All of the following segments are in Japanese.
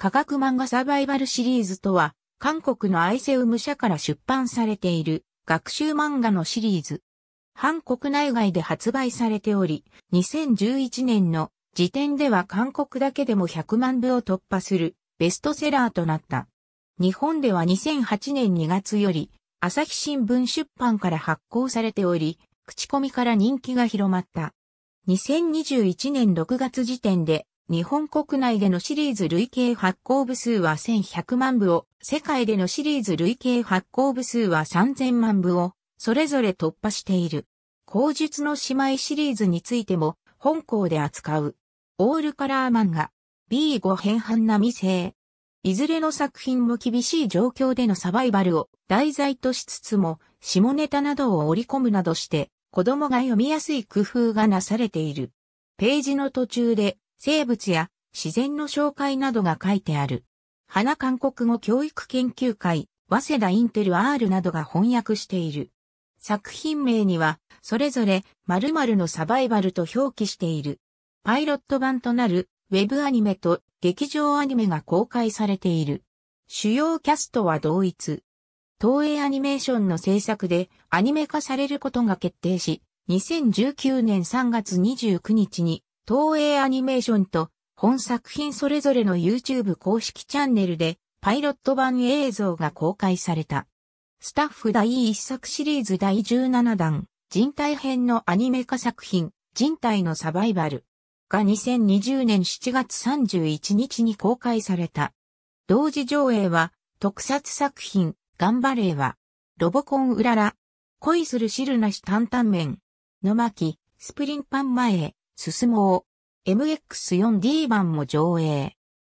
科学漫画サバイバルシリーズとは、韓国のアイセウム社から出版されている学習漫画のシリーズ。韓国内外で発売されており、2011年の時点では韓国だけでも100万部を突破するベストセラーとなった。日本では2008年2月より、朝日新聞出版から発行されており、口コミから人気が広まった。2021年6月時点で日本国内でのシリーズ累計発行部数は1100万部を、世界でのシリーズ累計発行部数は3000万部を、それぞれ突破している。口述の姉妹シリーズについても、本校で扱う。オールカラー漫画。B5 変版並製。いずれの作品も厳しい状況でのサバイバルを題材としつつも、下ネタなどを織り込むなどして、子供が読みやすい工夫がなされている。ページの途中で生物や自然の紹介などが書いてある。花韓国語教育研究会、早稲田インテル R などが翻訳している。作品名には、それぞれ〇〇のサバイバルと表記している。パイロット版となるウェブアニメと劇場アニメが公開されている。主要キャストは同一。東映アニメーションの制作でアニメ化されることが決定し、2019年3月29日に東映アニメーションと本作品それぞれの YouTube 公式チャンネルでパイロット版映像が公開された。スタッフ第1作シリーズ第17弾、人体編のアニメ化作品、人体のサバイバルが2020年7月31日に公開された。同時上映は特撮作品、ガンバレーは、ロボコンうらら、恋する汁なし担々麺、の巻、スプリンパン前へ、進もう。MX4D 版も上映。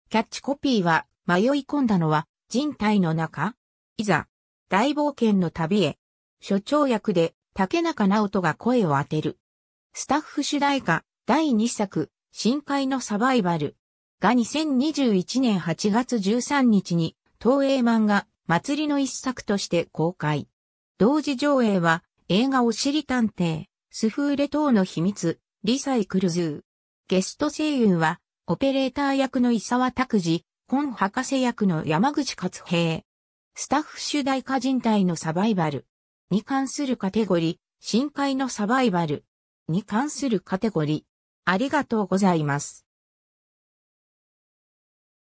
キャッチコピーは、迷い込んだのは、人体の中いざ、大冒険の旅へ。所長役で、竹中直人が声を当てる。スタッフ主題歌、第2作、深海のサバイバル。が2021年8月13日に、東映漫画、祭りの一作として公開。同時上映は、映画おしり探偵、スフーレ等の秘密、リサイクルズー。ゲスト声優は、オペレーター役の伊沢拓司、本博士役の山口勝平。スタッフ主題歌人体のサバイバル。に関するカテゴリー、深海のサバイバル。に関するカテゴリー。ありがとうございます。